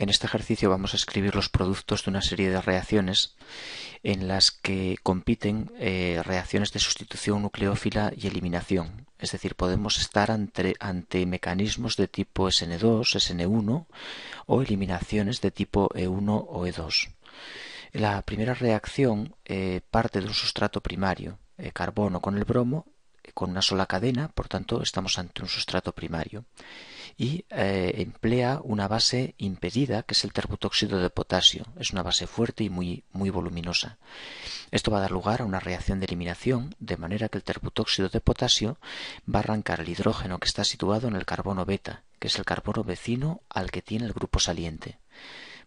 En este ejercicio vamos a escribir los productos de una serie de reacciones en las que compiten eh, reacciones de sustitución nucleófila y eliminación. Es decir, podemos estar ante, mecanismos de tipo SN2, SN1 o eliminaciones de tipo E1 o E2. La primera reacción eh, parte de un sustrato primario, eh, carbono con el bromo, con una sola cadena, por tanto estamos ante un sustrato primario. Y eh, emplea una base impedida, que es el terbutóxido de potasio. Es una base fuerte y muy, muy voluminosa. Esto va a dar lugar a una reacción de eliminación, de manera que el terbutóxido de potasio va a arrancar el hidrógeno que está situado en el carbono beta, que es el carbono vecino al que tiene el grupo saliente.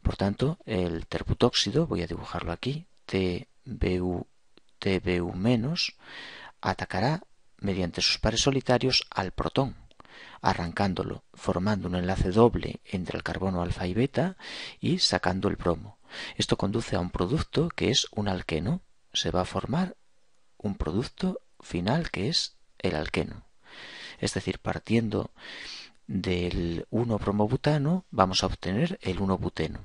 Por tanto, el terbutóxido, voy a dibujarlo aquí, TBU, TBU- atacará mediante sus pares solitarios al protón, arrancándolo, formando un enlace doble entre el carbono alfa y beta y sacando el bromo. Esto conduce a un producto que es un alqueno. Se va a formar un producto final que es el alqueno. Es decir, partiendo del 1-bromobutano vamos a obtener el 1-buteno.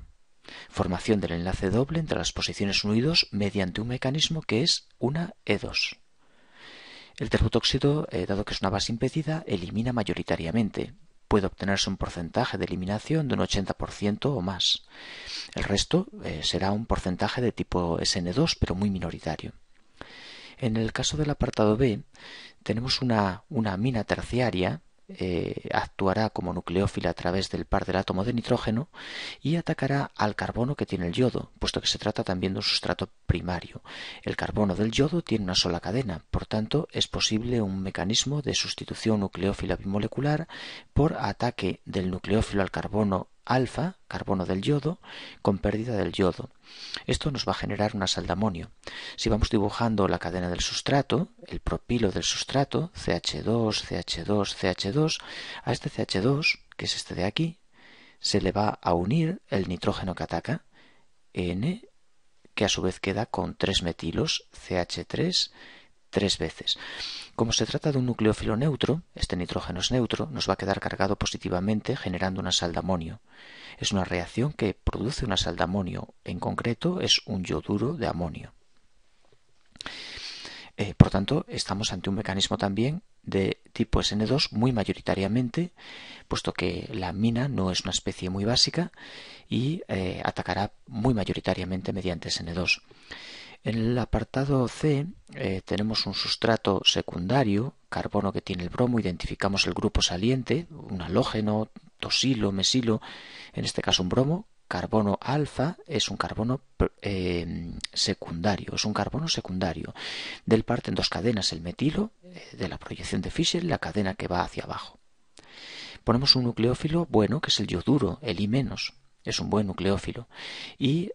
Formación del enlace doble entre las posiciones unidos mediante un mecanismo que es una E2. El terbutóxido, eh, dado que es una base impedida, elimina mayoritariamente. Puede obtenerse un porcentaje de eliminación de un 80% o más. El resto eh, será un porcentaje de tipo SN2, pero muy minoritario. En el caso del apartado B, tenemos una, una mina terciaria eh, actuará como nucleófila a través del par del átomo de nitrógeno y atacará al carbono que tiene el yodo, puesto que se trata también de un sustrato primario. El carbono del yodo tiene una sola cadena, por tanto es posible un mecanismo de sustitución nucleófila bimolecular por ataque del nucleófilo al carbono alfa, carbono del yodo, con pérdida del yodo. Esto nos va a generar una sal de amonio. Si vamos dibujando la cadena del sustrato, el propilo del sustrato, CH2, CH2, CH2, a este CH2, que es este de aquí, se le va a unir el nitrógeno que ataca, N, que a su vez queda con tres metilos, CH3, tres veces. Como se trata de un nucleófilo neutro, este nitrógeno es neutro, nos va a quedar cargado positivamente generando una sal de amonio. Es una reacción que produce una sal de amonio, en concreto es un yoduro de amonio. Eh, por tanto, estamos ante un mecanismo también de tipo SN2 muy mayoritariamente, puesto que la mina no es una especie muy básica y eh, atacará muy mayoritariamente mediante SN2. En el apartado C eh, tenemos un sustrato secundario, carbono que tiene el bromo, identificamos el grupo saliente, un halógeno, tosilo, mesilo, en este caso un bromo, carbono alfa es un carbono eh, secundario, es un carbono secundario. Del parte en dos cadenas, el metilo eh, de la proyección de Fischer, la cadena que va hacia abajo. Ponemos un nucleófilo bueno, que es el yoduro, el I-, es un buen nucleófilo. Y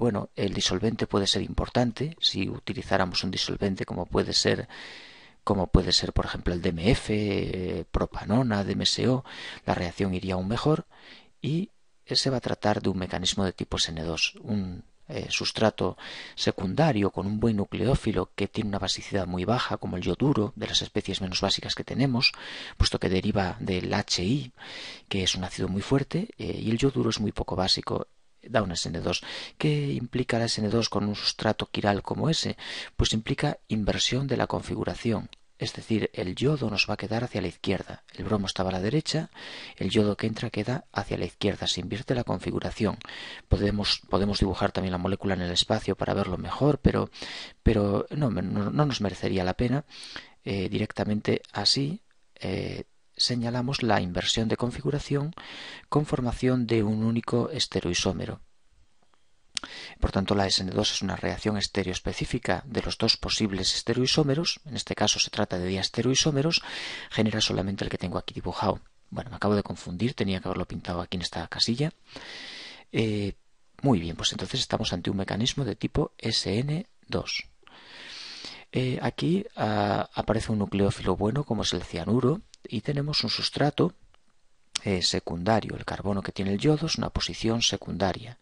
bueno, el disolvente puede ser importante si utilizáramos un disolvente como puede ser como puede ser por ejemplo el DMF, eh, propanona, DMSO, la reacción iría aún mejor y se va a tratar de un mecanismo de tipo SN2, un eh, sustrato secundario con un buen nucleófilo que tiene una basicidad muy baja, como el yoduro, de las especies menos básicas que tenemos, puesto que deriva del HI, que es un ácido muy fuerte, eh, y el yoduro es muy poco básico da una SN2. ¿Qué implica la SN2 con un sustrato quiral como ese? Pues implica inversión de la configuración. Es decir, el yodo nos va a quedar hacia la izquierda. El bromo estaba a la derecha, el yodo que entra queda hacia la izquierda. Se invierte la configuración. Podemos, podemos dibujar también la molécula en el espacio para verlo mejor, pero, pero no, no, nos merecería la pena eh, directamente así. Eh, señalamos la inversión de configuración con formación de un único esteroisómero. Por tanto, la SN2 es una reacción estereoespecífica de los dos posibles esteroisómeros, en este caso se trata de diastereoisómeros, genera solamente el que tengo aquí dibujado. Bueno, me acabo de confundir, tenía que haberlo pintado aquí en esta casilla. Eh, muy bien, pues entonces estamos ante un mecanismo de tipo SN2. Eh, aquí ah, aparece un nucleófilo bueno como es el cianuro, y tenemos un sustrato eh, secundario. El carbono que tiene el yodo es una posición secundaria.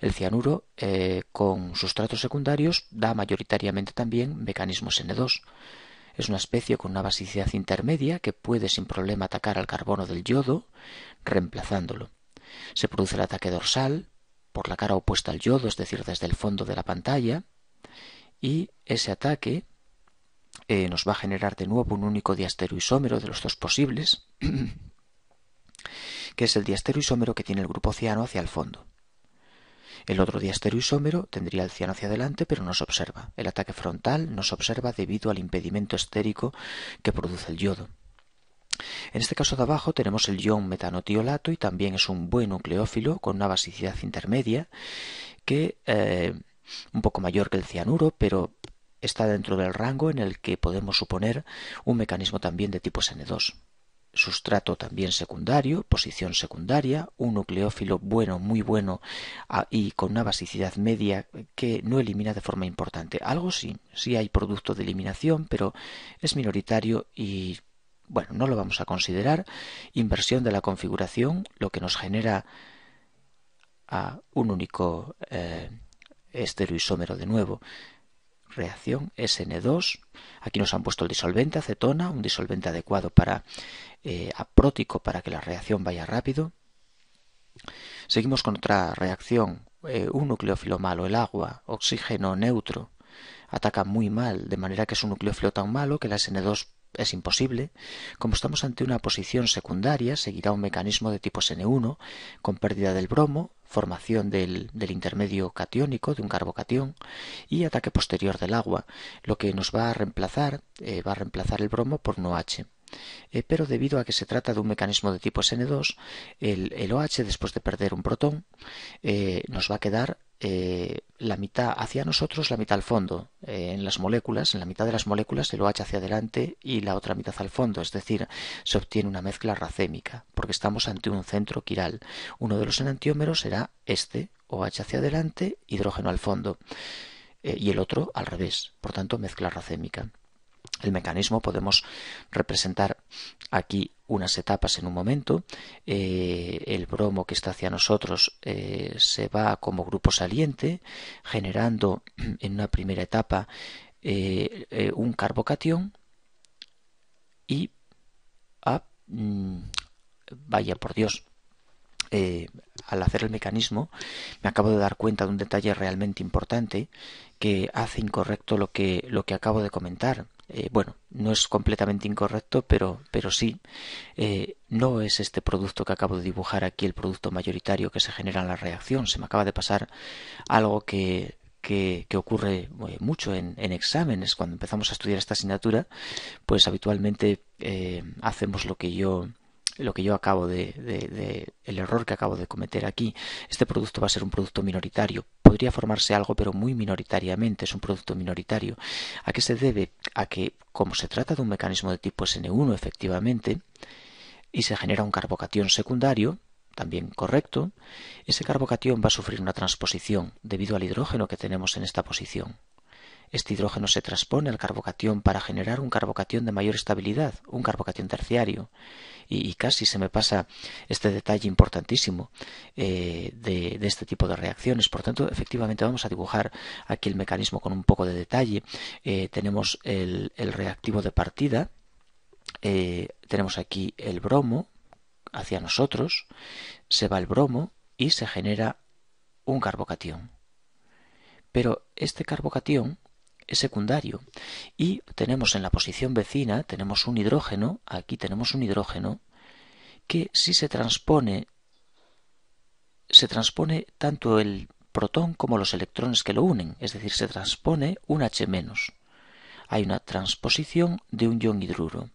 El cianuro eh, con sustratos secundarios da mayoritariamente también mecanismos N2. Es una especie con una basicidad intermedia que puede sin problema atacar al carbono del yodo reemplazándolo. Se produce el ataque dorsal por la cara opuesta al yodo, es decir, desde el fondo de la pantalla, y ese ataque eh, nos va a generar de nuevo un único isómero de los dos posibles, que es el isómero que tiene el grupo ciano hacia el fondo. El otro isómero tendría el ciano hacia adelante, pero no se observa. El ataque frontal no se observa debido al impedimento estérico que produce el yodo. En este caso de abajo tenemos el ion metanotiolato y también es un buen nucleófilo con una basicidad intermedia que eh, un poco mayor que el cianuro, pero está dentro del rango en el que podemos suponer un mecanismo también de tipo SN2. Sustrato también secundario, posición secundaria, un nucleófilo bueno, muy bueno ah, y con una basicidad media que no elimina de forma importante. Algo sí, sí hay producto de eliminación, pero es minoritario y bueno, no lo vamos a considerar. Inversión de la configuración, lo que nos genera a ah, un único eh, esteroisómero de nuevo reacción SN2. Aquí nos han puesto el disolvente, acetona, un disolvente adecuado para eh, aprótico para que la reacción vaya rápido. Seguimos con otra reacción, eh, un nucleófilo malo, el agua, oxígeno neutro, ataca muy mal, de manera que es un nucleófilo tan malo que la SN2 es imposible, como estamos ante una posición secundaria, seguirá un mecanismo de tipo SN1, con pérdida del bromo, formación del, intermedio catiónico, de un carbocatión, y ataque posterior del agua, lo que nos va a reemplazar, eh, va a reemplazar el bromo por un OH. pero debido a que se trata de un mecanismo de tipo SN2, el, OH, después de perder un protón, eh, nos va a quedar eh, la mitad hacia nosotros, la mitad al fondo. Eh, en las moléculas, en la mitad de las moléculas el OH hacia adelante y la otra mitad al fondo, es decir, se obtiene una mezcla racémica, porque estamos ante un centro quiral. Uno de los enantiómeros será este, OH hacia adelante, hidrógeno al fondo, eh, y el otro al revés, por tanto mezcla racémica el mecanismo podemos representar aquí unas etapas en un momento eh, el bromo que está hacia nosotros eh, se va como grupo saliente generando en una primera etapa eh, un carbocatión y ah, mm, vaya por Dios al hacer el mecanismo me acabo de dar cuenta de un detalle realmente importante que hace incorrecto lo que, lo que acabo de comentar eh, bueno, no es completamente incorrecto, pero, pero sí, eh, no es este producto que acabo de dibujar aquí el producto mayoritario que se genera en la reacción. Se me acaba de pasar algo que, que, ocurre eh, mucho en, en, exámenes. Cuando empezamos a estudiar esta asignatura, pues habitualmente hacemos lo que yo lo que yo acabo de, el error que acabo de cometer aquí. Este producto va a ser un producto minoritario. Podría formarse algo, pero muy minoritariamente es un producto minoritario. ¿A qué se debe? A que, como se trata de un mecanismo de tipo SN1, efectivamente, y se genera un carbocatión secundario, también correcto, ese carbocatión va a sufrir una transposición debido al hidrógeno que tenemos en esta posición. Este hidrógeno se transpone al carbocatión para generar un carbocatión de mayor estabilidad, un carbocatión terciario. Y, casi se me pasa este detalle importantísimo eh, de, este tipo de reacciones. Por tanto, efectivamente vamos a dibujar aquí el mecanismo con un poco de detalle. Eh, tenemos el, reactivo de partida. Eh, tenemos aquí el bromo hacia nosotros, se va el bromo y se genera un carbocatión. Pero este carbocatión es secundario. Y tenemos en la posición vecina, tenemos un hidrógeno, aquí tenemos un hidrógeno, que si se transpone, se transpone tanto el protón como los electrones que lo unen, es decir, se transpone un H-. Hay una transposición de un ion hidruro.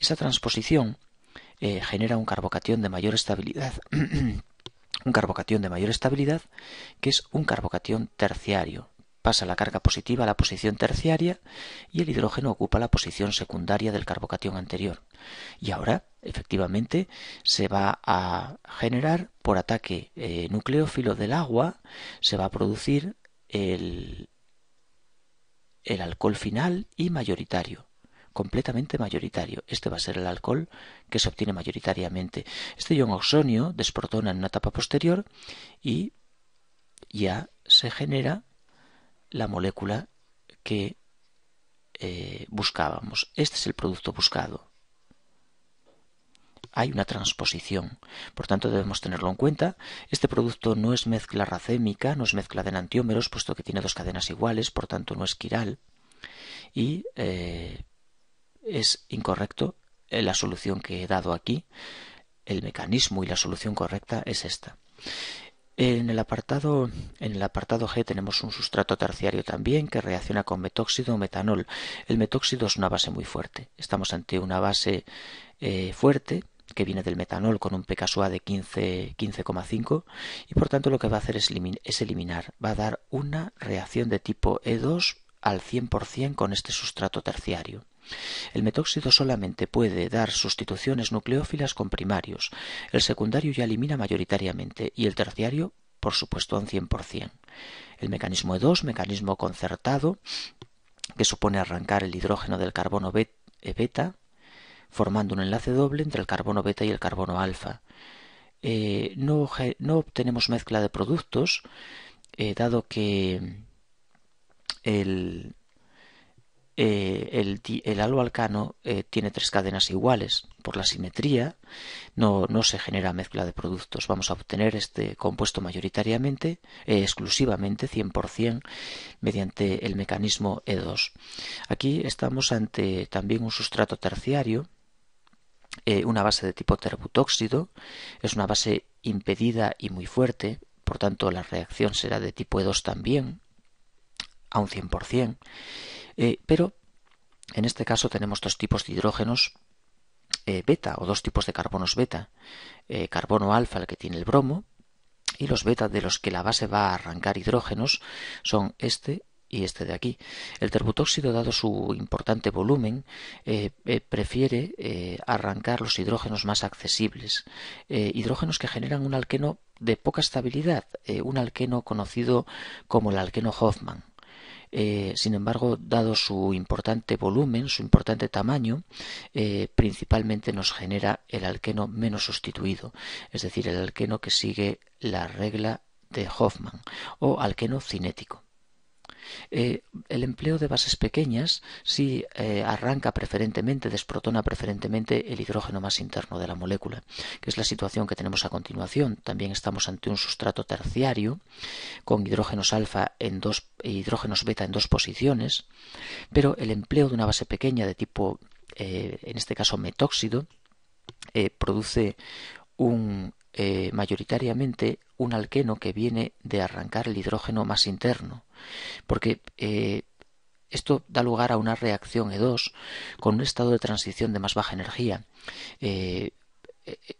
Esa transposición eh, genera un carbocatión de mayor estabilidad. un carbocatión de mayor estabilidad que es un carbocatión terciario pasa la carga positiva a la posición terciaria y el hidrógeno ocupa la posición secundaria del carbocatión anterior. Y ahora, efectivamente, se va a generar por ataque eh, nucleófilo del agua, se va a producir el, el alcohol final y mayoritario completamente mayoritario. Este va a ser el alcohol que se obtiene mayoritariamente. Este ion oxonio desprotona en una etapa posterior y ya se genera la molécula que eh, buscábamos. Este es el producto buscado. Hay una transposición, por tanto debemos tenerlo en cuenta. Este producto no es mezcla racémica, no es mezcla de enantiómeros, puesto que tiene dos cadenas iguales, por tanto no es quiral. Y eh, es incorrecto eh, la solución que he dado aquí. El mecanismo y la solución correcta es esta. En el, apartado, en el apartado G tenemos un sustrato terciario también que reacciona con metóxido o metanol. El metóxido es una base muy fuerte. Estamos ante una base eh, fuerte que viene del metanol con un pKa de 15,5 y por tanto lo que va a hacer es eliminar, va a dar una reacción de tipo E2 al 100% con este sustrato terciario. El metóxido solamente puede dar sustituciones nucleófilas con primarios. El secundario ya elimina mayoritariamente y el terciario, por supuesto, un 100%. El mecanismo E2, mecanismo concertado, que supone arrancar el hidrógeno del carbono eh, beta, formando un enlace doble entre el carbono beta y el carbono alfa. Eh, no, obtenemos mezcla de productos, eh, dado que el, eh, el, el, eh, tiene tres cadenas iguales. Por la simetría no, se genera mezcla de productos. Vamos a obtener este compuesto mayoritariamente, eh, exclusivamente, 100%, mediante el mecanismo E2. Aquí estamos ante también un sustrato terciario, una base de tipo terbutóxido. Es una base impedida y muy fuerte, por tanto la reacción será de tipo E2 también, a un 100%. Eh, pero en este caso tenemos dos tipos de hidrógenos eh, beta o dos tipos de carbonos beta. Eh, carbono alfa, el que tiene el bromo, y los beta de los que la base va a arrancar hidrógenos son este y este de aquí. El terbutóxido, dado su importante volumen, prefiere arrancar los hidrógenos más accesibles, hidrógenos que generan un alqueno de poca estabilidad, un alqueno conocido como el alqueno Hoffman. Eh, sin embargo, dado su importante volumen, su importante tamaño, eh, principalmente nos genera el alqueno menos sustituido, es decir, el alqueno que sigue la regla de Hoffman o alqueno cinético. Eh, el empleo de bases pequeñas sí eh, arranca preferentemente, desprotona preferentemente el hidrógeno más interno de la molécula, que es la situación que tenemos a continuación. También estamos ante un sustrato terciario con hidrógenos alfa en dos, eh, hidrógenos beta en dos posiciones, pero el empleo de una base pequeña de tipo, en este caso, metóxido, produce un eh, mayoritariamente un alqueno que viene de arrancar el hidrógeno más interno, porque eh, esto da lugar a una reacción E2 con un estado de transición de más baja energía. Eh,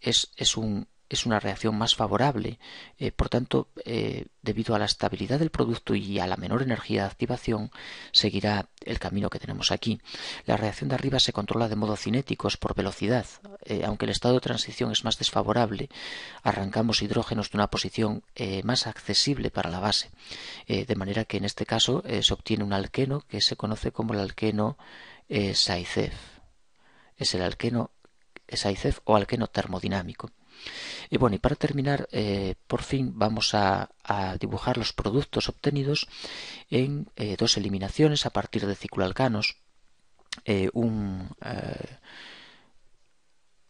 es un, es una reacción más favorable. Eh, por tanto, eh, debido a la estabilidad del producto y a la menor energía de activación, seguirá el camino que tenemos aquí. La reacción de arriba se controla de modo cinético, es por velocidad. Eh, aunque el estado de transición es más desfavorable, arrancamos hidrógenos de una posición más accesible para la base. de manera que en este caso se obtiene un alqueno que se conoce como el alqueno Saizef. Es el alqueno Saizef o alqueno termodinámico. Y bueno, y para terminar, eh, por fin vamos a, dibujar los productos obtenidos en eh, dos eliminaciones a partir de cicloalcanos. Eh, un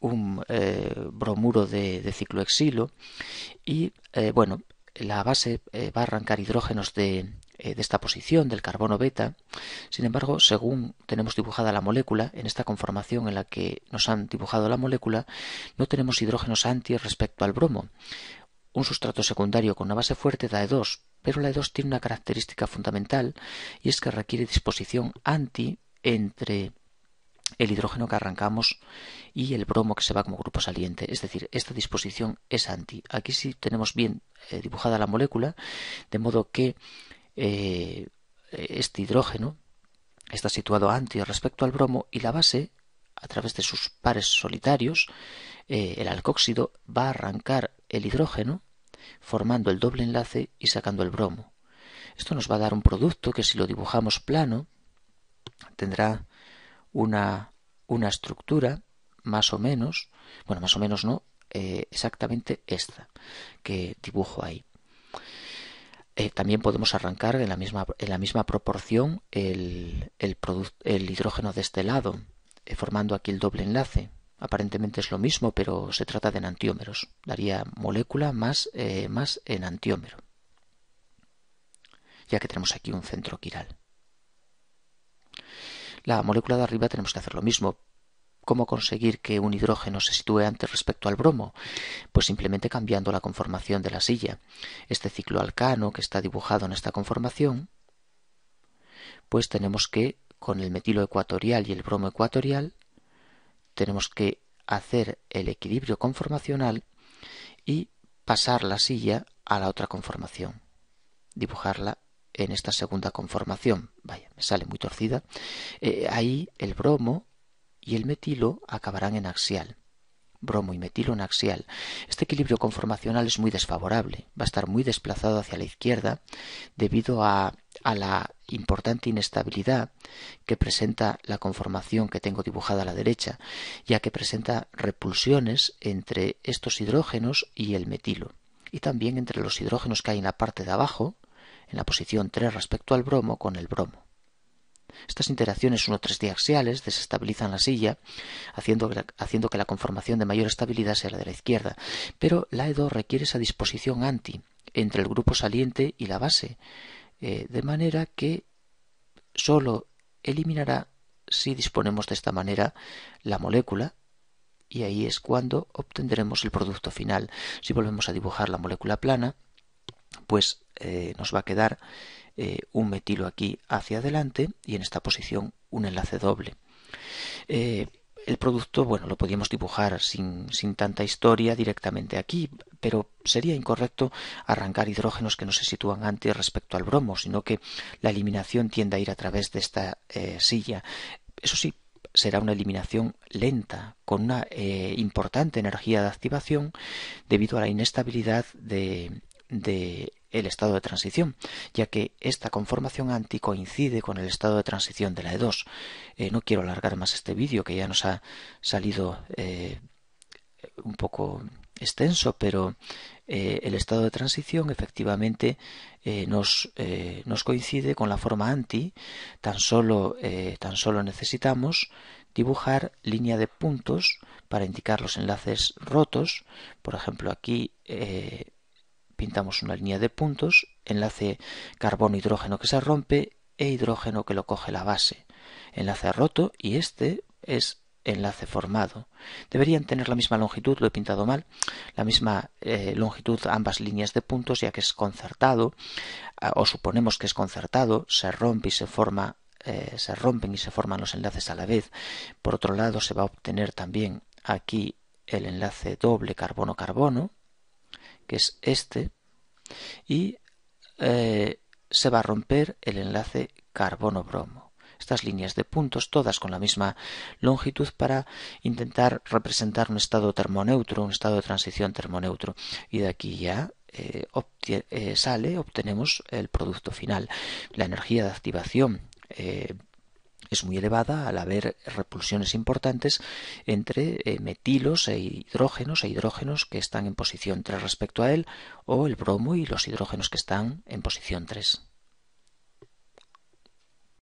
un bromuro de, de, cicloexilo y bueno la base va a arrancar hidrógenos de, eh, de esta posición del carbono beta. Sin embargo, según tenemos dibujada la molécula, en esta conformación en la que nos han dibujado la molécula, no tenemos hidrógenos anti respecto al bromo. Un sustrato secundario con una base fuerte da E2, pero la E2 tiene una característica fundamental y es que requiere disposición anti entre el hidrógeno que arrancamos y el bromo que se va como grupo saliente. Es decir, esta disposición es anti. Aquí sí tenemos bien eh, dibujada la molécula, de modo que eh, este hidrógeno está situado anti respecto al bromo y la base, a través de sus pares solitarios, eh, el alcóxido va a arrancar el hidrógeno formando el doble enlace y sacando el bromo. Esto nos va a dar un producto que si lo dibujamos plano tendrá una, una estructura más o menos, bueno, más o menos no, eh, exactamente esta que dibujo ahí. Eh, también podemos arrancar en la misma, en la misma proporción el, el, hidrógeno de este lado, eh, formando aquí el doble enlace. Aparentemente es lo mismo, pero se trata de enantiómeros. Daría molécula más, eh, más enantiómero, ya que tenemos aquí un centro quiral. La molécula de arriba tenemos que hacer lo mismo, ¿Cómo conseguir que un hidrógeno se sitúe antes respecto al bromo? Pues simplemente cambiando la conformación de la silla. Este ciclo alcano que está dibujado en esta conformación, pues tenemos que, con el metilo ecuatorial y el bromo ecuatorial, tenemos que hacer el equilibrio conformacional y pasar la silla a la otra conformación. Dibujarla en esta segunda conformación. Vaya, me sale muy torcida. Eh, ahí el bromo y el metilo acabarán en axial bromo y metilo en axial. Este equilibrio conformacional es muy desfavorable, va a estar muy desplazado hacia la izquierda debido a, la importante inestabilidad que presenta la conformación que tengo dibujada a la derecha, ya que presenta repulsiones entre estos hidrógenos y el metilo, y también entre los hidrógenos que hay en la parte de abajo, en la posición 3 respecto al bromo, con el bromo. Estas interacciones tres diaxiales desestabilizan la silla, haciendo, haciendo que la conformación de mayor estabilidad sea la de la izquierda, pero la E2 requiere esa disposición anti entre el grupo saliente y la base, eh, de manera que solo eliminará si disponemos de esta manera la molécula y ahí es cuando obtendremos el producto final. Si volvemos a dibujar la molécula plana, pues eh, nos va a quedar eh, un metilo aquí hacia adelante y en esta posición un enlace doble. Eh, el producto, bueno, lo podíamos dibujar sin, tanta historia directamente aquí, pero sería incorrecto arrancar hidrógenos que no se sitúan antes respecto al bromo, sino que la eliminación tiende a ir a través de esta silla. Eso sí, será una eliminación lenta, con una importante energía de activación debido a la inestabilidad de, de el estado de transición, ya que esta conformación anti coincide con el estado de transición de la E2. Eh, no quiero alargar más este vídeo que ya nos ha salido eh, un poco extenso, pero eh, el estado de transición efectivamente nos, nos, coincide con la forma anti, tan solo, tan solo necesitamos dibujar línea de puntos para indicar los enlaces rotos, por ejemplo aquí pintamos una línea de puntos, enlace carbono-hidrógeno que se rompe e hidrógeno que lo coge la base. Enlace roto y este es enlace formado. Deberían tener la misma longitud, lo he pintado mal, la misma eh, longitud ambas líneas de puntos, ya que es concertado, o suponemos que es concertado, se rompe y se forma, eh, se rompen y se forman los enlaces a la vez. Por otro lado, se va a obtener también aquí el enlace doble carbono-carbono, que es este, y eh, se va a romper el enlace carbono-bromo. Estas líneas de puntos, todas con la misma longitud, para intentar representar un estado termoneutro, un estado de transición termoneutro. Y de aquí ya eh, eh, sale, obtenemos el producto final. La energía de activación es muy elevada al haber repulsiones importantes entre eh, metilos e hidrógenos e hidrógenos que están en posición 3 respecto a él o el bromo y los hidrógenos que están en posición 3.